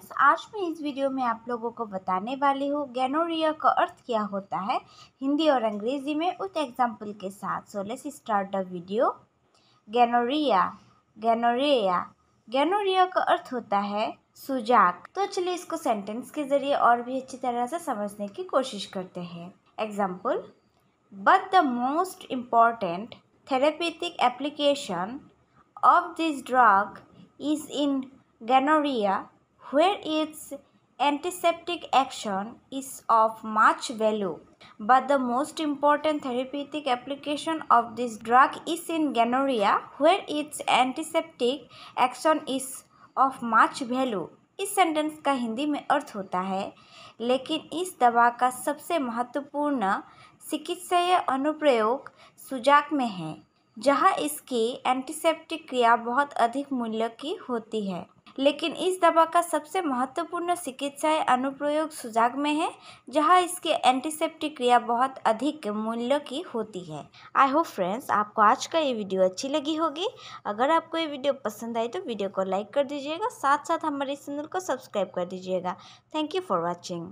Friends आज मैं इस वीडियो में आप लोगों को बताने वाली हूँ गैनोरिया का अर्थ क्या होता है हिंदी और अंग्रेजी में उस एग्जाम्पल के साथ so let's start the video gonorrhoea gonorrhoea gonorrhoea का अर्थ होता है सुजाक तो चलिए इसको सेंटेंस के जरिए और भी अच्छी तरह से समझने की कोशिश करते हैं example but the most important therapeutic application of this drug is in gonorrhoea where its antiseptic action is of much value. But the most important therapeutic application of this drug is in gonorrhea, where its antiseptic action is of much value. इस sentence का हिंदी में अर्थ होता है लेकिन इस दवा का सबसे महत्वपूर्ण चिकित्सीय अनुप्रयोग सुजाक में है जहां इसकी एंटीसेप्टिक क्रिया बहुत अधिक मूल्य की होती है लेकिन इस दवा का सबसे महत्वपूर्ण चिकित्सा अनुप्रयोग सुजाग में है जहां इसके एंटीसेप्टिक क्रिया बहुत अधिक मूल्य की होती है आई होप फ्रेंड्स आपको आज का ये वीडियो अच्छी लगी होगी अगर आपको ये वीडियो पसंद आई तो वीडियो को लाइक कर दीजिएगा साथ साथ हमारे चैनल को सब्सक्राइब कर दीजिएगा थैंक यू फॉर वॉचिंग